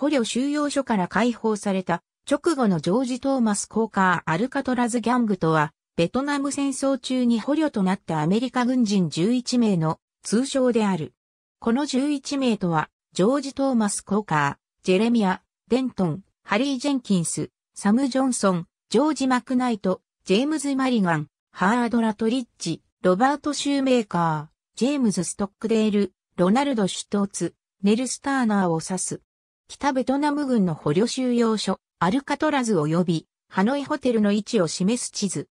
捕虜収容所から解放された直後のジョージ・トーマス・コーカー・アルカトラズ・ギャングとは、ベトナム戦争中に捕虜となったアメリカ軍人11名の通称である。この11名とは、ジョージ・トーマス・コーカー、ジェレミア、デントン、ハリー・ジェンキンス、サム・ジョンソン、ジョージ・マクナイト、ジェームズ・マリガン、ハード・ラトリッジ、ロバート・シューメーカー、ジェームズ・ストックデール、ロナルド・シュトーツ、ネル・スターナーを指す。北ベトナム軍の捕虜収容所、アルカトラズ及び、ハノイホテルの位置を示す地図。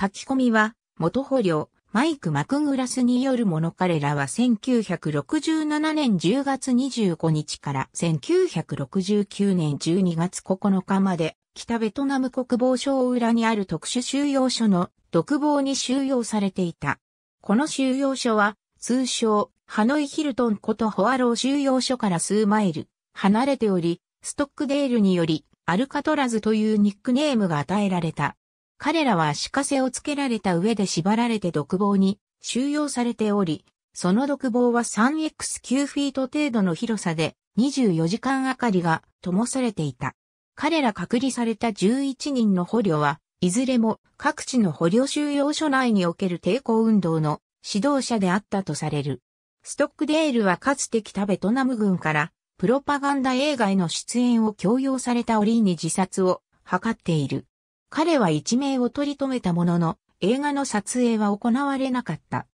書き込みは、元捕虜、マイク・マクグラスによるもの彼らは1967年10月25日から1969年12月9日まで北ベトナム国防省裏にある特殊収容所の独房に収容されていた。この収容所は通称ハノイヒルトンことホアロー収容所から数マイル離れており、ストックデールにより、アルカトラズというニックネームが与えられた。彼らは足かせをつけられた上で縛られて独房に収容されており、その独房は 3x9 フィート程度の広さで24時間明かりが灯されていた。彼ら隔離された11人の捕虜は、いずれも各地の捕虜収容所内における抵抗運動の指導者であったとされる。ストックデールはかつて北ベトナム軍からプロパガンダ映画への出演を強要されたオリーに自殺を図っている。彼は一命を取り留めたものの、映画の撮影は行われなかった。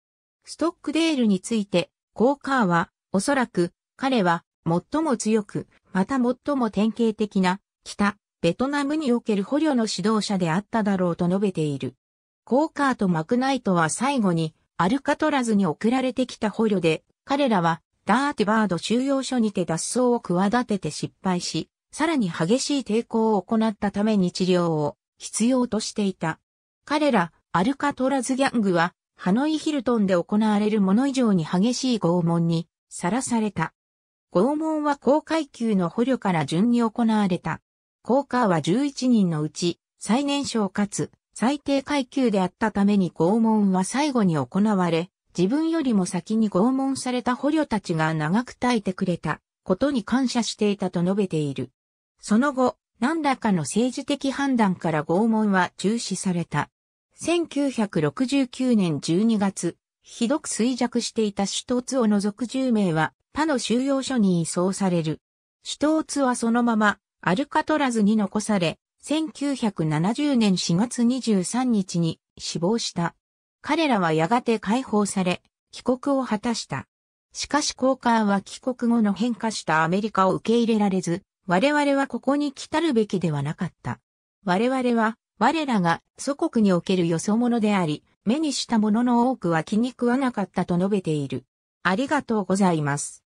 ストックデールについて、コーカーは、おそらく、彼は、最も強く、また最も典型的な、北、ベトナムにおける捕虜の指導者であっただろうと述べている。コーカーとマクナイトは最後に、アルカトラズに送られてきた捕虜で、彼らは、ダーティバード収容所にて脱走を企てて失敗し、さらに激しい抵抗を行ったために治療を必要としていた。彼ら、アルカトラズギャングは、ハノイヒルトンで行われるもの以上に激しい拷問にさらされた。拷問は高階級の捕虜から順に行われた。高ーカーは11人のうち、最年少かつ最低階級であったために拷問は最後に行われ、自分よりも先に拷問された捕虜たちが長く耐えてくれたことに感謝していたと述べている。その後、何らかの政治的判断から拷問は中止された。1969年12月、ひどく衰弱していた首都トツを除く10名は他の収容所に移送される。首都トツはそのままアルカトラズに残され、1970年4月23日に死亡した。彼らはやがて解放され、帰国を果たした。しかし交換は帰国後の変化したアメリカを受け入れられず、我々はここに来たるべきではなかった。我々は、我らが祖国におけるよそ者であり、目にしたものの多くは気に食わなかったと述べている。ありがとうございます。